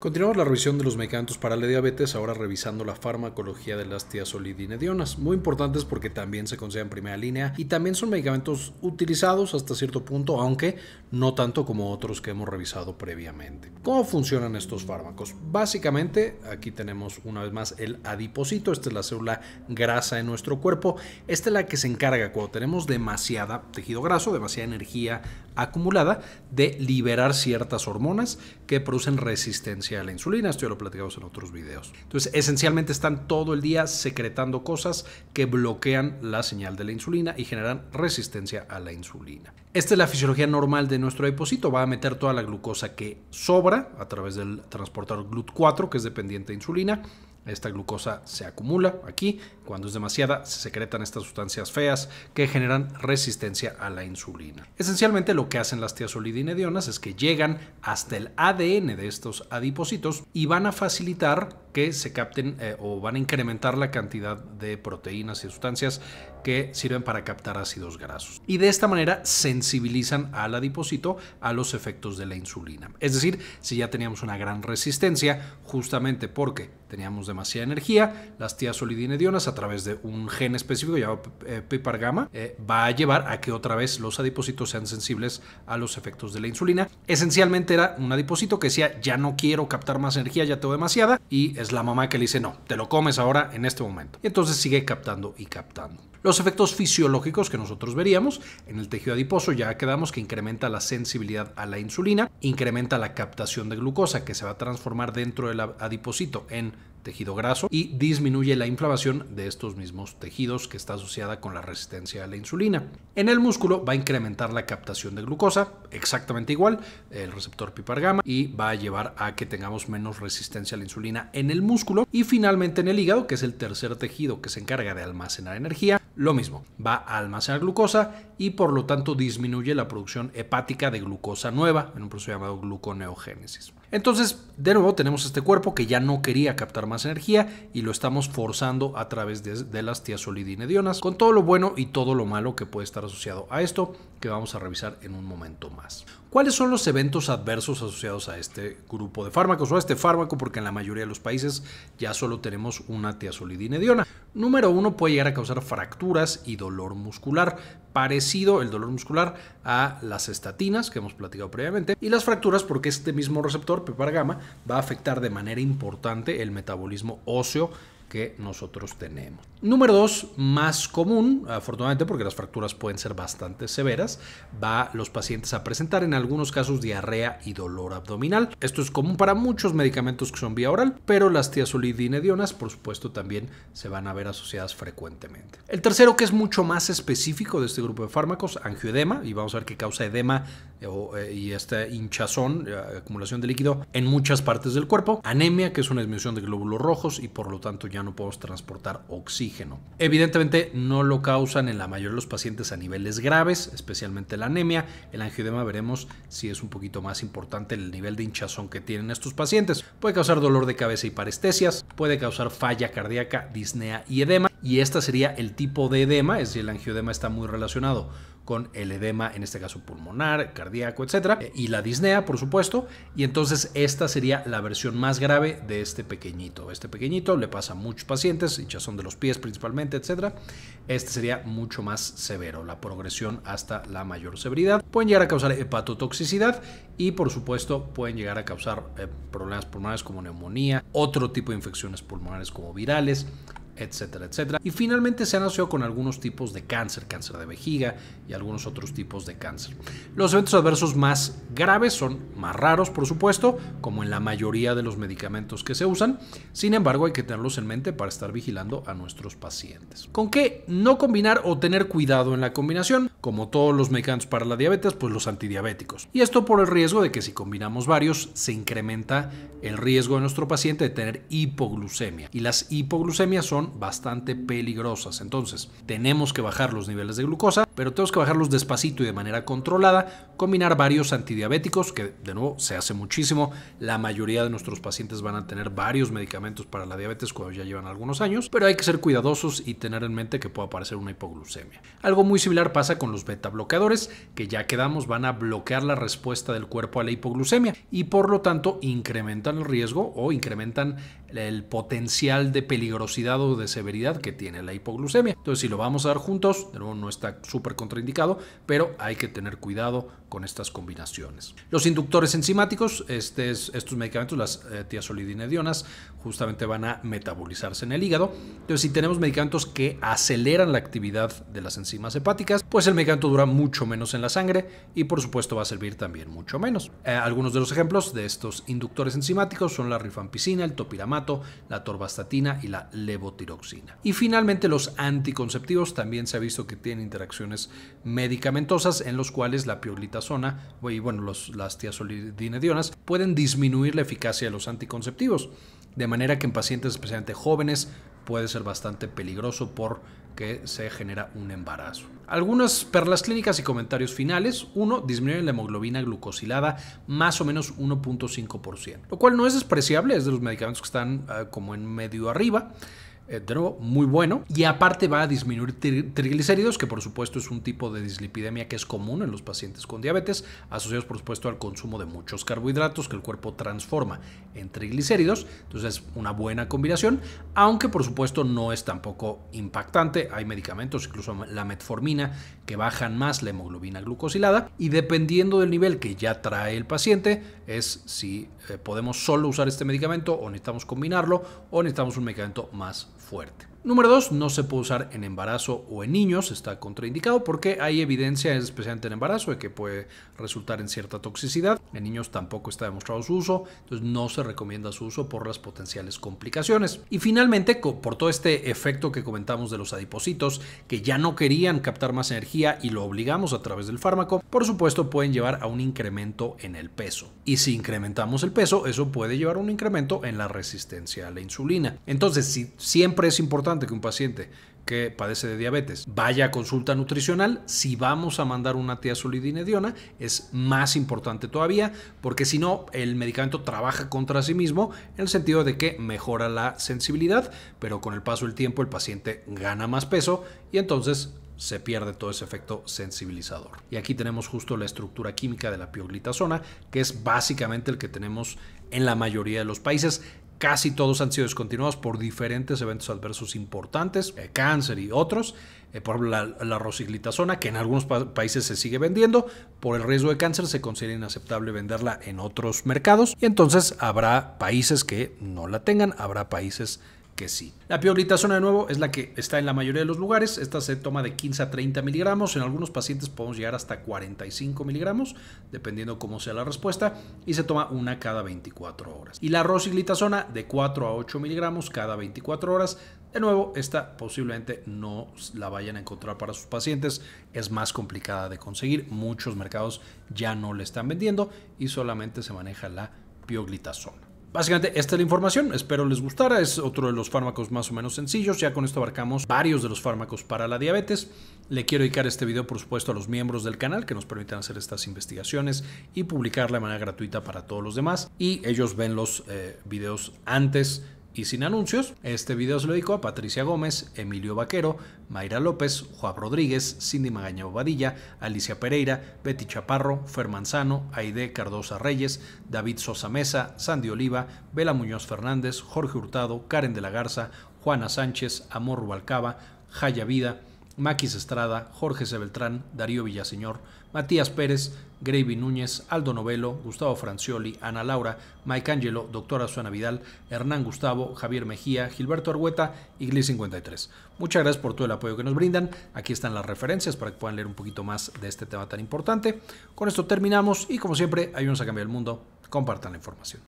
Continuamos la revisión de los medicamentos para la diabetes, ahora revisando la farmacología de las tiazolidinedionas, muy importantes porque también se consideran primera línea y también son medicamentos utilizados hasta cierto punto, aunque no tanto como otros que hemos revisado previamente. ¿Cómo funcionan estos fármacos? Básicamente, aquí tenemos una vez más el adipocito, esta es la célula grasa en nuestro cuerpo, esta es la que se encarga cuando tenemos demasiada tejido graso, demasiada energía acumulada de liberar ciertas hormonas que producen resistencia a la insulina. Esto ya lo platicamos en otros videos. Entonces, esencialmente están todo el día secretando cosas que bloquean la señal de la insulina y generan resistencia a la insulina. Esta es la fisiología normal de nuestro adipocito. Va a meter toda la glucosa que sobra a través del transportador GLUT4, que es dependiente de insulina esta glucosa se acumula aquí, cuando es demasiada se secretan estas sustancias feas que generan resistencia a la insulina. Esencialmente lo que hacen las tiazolidinedionas es que llegan hasta el ADN de estos adipocitos y van a facilitar que se capten eh, o van a incrementar la cantidad de proteínas y sustancias que sirven para captar ácidos grasos. Y de esta manera sensibilizan al adipocito a los efectos de la insulina. Es decir, si ya teníamos una gran resistencia, justamente porque teníamos demasiada energía, las tiazolidinedionas a través de un gen específico llamado PPAR eh, gamma eh, va a llevar a que otra vez los adipocitos sean sensibles a los efectos de la insulina. Esencialmente era un adipocito que decía ya no quiero captar más energía, ya tengo demasiada y es es la mamá que le dice, no, te lo comes ahora en este momento. Y entonces sigue captando y captando. Los efectos fisiológicos que nosotros veríamos en el tejido adiposo ya quedamos que incrementa la sensibilidad a la insulina, incrementa la captación de glucosa que se va a transformar dentro del adiposito en tejido graso y disminuye la inflamación de estos mismos tejidos que está asociada con la resistencia a la insulina. En el músculo va a incrementar la captación de glucosa, exactamente igual, el receptor pipargama, gamma y va a llevar a que tengamos menos resistencia a la insulina en el músculo y finalmente en el hígado, que es el tercer tejido que se encarga de almacenar energía, lo mismo, va a almacenar glucosa y por lo tanto disminuye la producción hepática de glucosa nueva en un proceso llamado gluconeogénesis. Entonces, de nuevo, tenemos este cuerpo que ya no quería captar más energía y lo estamos forzando a través de, de las tiazolidinedionas, con todo lo bueno y todo lo malo que puede estar asociado a esto, que vamos a revisar en un momento más. ¿Cuáles son los eventos adversos asociados a este grupo de fármacos o a este fármaco? Porque en la mayoría de los países ya solo tenemos una tiazolidinediona. Número uno, puede llegar a causar fracturas y dolor muscular, parecido el dolor muscular a las estatinas que hemos platicado previamente, y las fracturas porque este mismo receptor va a afectar de manera importante el metabolismo óseo que nosotros tenemos. Número dos, más común, afortunadamente porque las fracturas pueden ser bastante severas, va los pacientes a presentar en algunos casos diarrea y dolor abdominal. Esto es común para muchos medicamentos que son vía oral, pero las tiazolidinedionas, por supuesto, también se van a ver asociadas frecuentemente. El tercero, que es mucho más específico de este grupo de fármacos, angioedema, y vamos a ver qué causa edema eh, y esta hinchazón, eh, acumulación de líquido en muchas partes del cuerpo, anemia, que es una disminución de glóbulos rojos y por lo tanto ya no podemos transportar oxígeno. Evidentemente no lo causan en la mayoría de los pacientes a niveles graves, especialmente la anemia. El angiodema veremos si es un poquito más importante el nivel de hinchazón que tienen estos pacientes. Puede causar dolor de cabeza y parestesias, puede causar falla cardíaca, disnea y edema. Y este sería el tipo de edema, es decir, el angiodema está muy relacionado con el edema, en este caso pulmonar, cardíaco, etcétera, y la disnea, por supuesto. Y entonces esta sería la versión más grave de este pequeñito. Este pequeñito le pasa a muchos pacientes, hinchazón de los pies principalmente, etcétera. Este sería mucho más severo, la progresión hasta la mayor severidad. Pueden llegar a causar hepatotoxicidad y, por supuesto, pueden llegar a causar eh, problemas pulmonares como neumonía, otro tipo de infecciones pulmonares como virales, etcétera, etcétera. Y finalmente se han asociado con algunos tipos de cáncer, cáncer de vejiga y algunos otros tipos de cáncer. Los eventos adversos más graves son más raros, por supuesto, como en la mayoría de los medicamentos que se usan. Sin embargo, hay que tenerlos en mente para estar vigilando a nuestros pacientes. ¿Con qué no combinar o tener cuidado en la combinación? como todos los medicamentos para la diabetes, pues los antidiabéticos. Y esto por el riesgo de que si combinamos varios, se incrementa el riesgo de nuestro paciente de tener hipoglucemia. Y las hipoglucemias son bastante peligrosas. Entonces, tenemos que bajar los niveles de glucosa, pero tenemos que bajarlos despacito y de manera controlada, combinar varios antidiabéticos, que de nuevo se hace muchísimo. La mayoría de nuestros pacientes van a tener varios medicamentos para la diabetes cuando ya llevan algunos años, pero hay que ser cuidadosos y tener en mente que puede aparecer una hipoglucemia. Algo muy similar pasa con los beta bloqueadores, que ya quedamos van a bloquear la respuesta del cuerpo a la hipoglucemia y por lo tanto incrementan el riesgo o incrementan el potencial de peligrosidad o de severidad que tiene la hipoglucemia. Entonces, si lo vamos a dar juntos, de no está súper contraindicado, pero hay que tener cuidado con estas combinaciones. Los inductores enzimáticos, este estos medicamentos, las eh, tiasolidinedionas, justamente van a metabolizarse en el hígado. Entonces, si tenemos medicamentos que aceleran la actividad de las enzimas hepáticas, pues el medicamento dura mucho menos en la sangre y por supuesto va a servir también mucho menos. Eh, algunos de los ejemplos de estos inductores enzimáticos son la rifampicina, el topiramato, la torvastatina y la levotiroxina. Y finalmente los anticonceptivos también se ha visto que tienen interacciones medicamentosas en los cuales la piolitazona y bueno, los, las tiazolidinedionas pueden disminuir la eficacia de los anticonceptivos, de manera que en pacientes especialmente jóvenes puede ser bastante peligroso porque se genera un embarazo. Algunas perlas clínicas y comentarios finales. Uno, disminuyen la hemoglobina glucosilada más o menos 1.5%, lo cual no es despreciable, es de los medicamentos que están ah, como en medio arriba. Eh, de nuevo, muy bueno. Y aparte va a disminuir triglicéridos, que por supuesto es un tipo de dislipidemia que es común en los pacientes con diabetes, asociados por supuesto al consumo de muchos carbohidratos que el cuerpo transforma en triglicéridos. Entonces es una buena combinación, aunque por supuesto no es tampoco impactante. Hay medicamentos, incluso la metformina, que bajan más la hemoglobina glucosilada. Y dependiendo del nivel que ya trae el paciente, es si eh, podemos solo usar este medicamento o necesitamos combinarlo o necesitamos un medicamento más fuerte. Número dos, no se puede usar en embarazo o en niños, está contraindicado porque hay evidencia, especialmente en embarazo, de que puede resultar en cierta toxicidad. En niños tampoco está demostrado su uso, entonces no se recomienda su uso por las potenciales complicaciones. Y finalmente, por todo este efecto que comentamos de los adipositos, que ya no querían captar más energía y lo obligamos a través del fármaco, por supuesto pueden llevar a un incremento en el peso. Y si incrementamos el peso, eso puede llevar a un incremento en la resistencia a la insulina. Entonces, siempre es importante que un paciente que padece de diabetes vaya a consulta nutricional. Si vamos a mandar una tiazolidinediona, es más importante todavía, porque si no, el medicamento trabaja contra sí mismo en el sentido de que mejora la sensibilidad, pero con el paso del tiempo el paciente gana más peso y entonces se pierde todo ese efecto sensibilizador. Y aquí tenemos justo la estructura química de la pioglitazona, que es básicamente el que tenemos en la mayoría de los países. Casi todos han sido descontinuados por diferentes eventos adversos importantes, eh, cáncer y otros. Eh, por ejemplo, la, la, rosiglitazona, que en algunos países se sigue vendiendo, por el riesgo de cáncer se considera inaceptable venderla en otros mercados. Y entonces habrá países que no la tengan, habrá países que que sí. La pioglitazona de nuevo es la que está en la mayoría de los lugares. Esta se toma de 15 a 30 miligramos. En algunos pacientes podemos llegar hasta 45 miligramos, dependiendo cómo sea la respuesta. Y se toma una cada 24 horas. Y la rosiglitazona de 4 a 8 miligramos cada 24 horas. De nuevo, esta posiblemente no la vayan a encontrar para sus pacientes. Es más complicada de conseguir. Muchos mercados ya no la están vendiendo y solamente se maneja la pioglitazona. Básicamente esta es la información, espero les gustara, es otro de los fármacos más o menos sencillos, ya con esto abarcamos varios de los fármacos para la diabetes. Le quiero dedicar este video por supuesto a los miembros del canal que nos permitan hacer estas investigaciones y publicarla de manera gratuita para todos los demás y ellos ven los eh, videos antes y sin anuncios, este video se lo dedico a Patricia Gómez, Emilio Vaquero, Mayra López, Juan Rodríguez, Cindy Magaña Bobadilla, Alicia Pereira, Betty Chaparro, Fer Manzano, Aide Cardosa Reyes, David Sosa Mesa, Sandy Oliva, Vela Muñoz Fernández, Jorge Hurtado, Karen de la Garza, Juana Sánchez, Amor Rubalcaba, Jaya Vida, Maquis Estrada, Jorge Sebeltrán, Darío Villaseñor, Matías Pérez, Gravy Núñez, Aldo Novelo, Gustavo Francioli, Ana Laura, Mike Angelo, Doctora Suana Vidal, Hernán Gustavo, Javier Mejía, Gilberto Argueta y Gli 53. Muchas gracias por todo el apoyo que nos brindan. Aquí están las referencias para que puedan leer un poquito más de este tema tan importante. Con esto terminamos y como siempre, ayúdenos a cambiar el mundo. Compartan la información.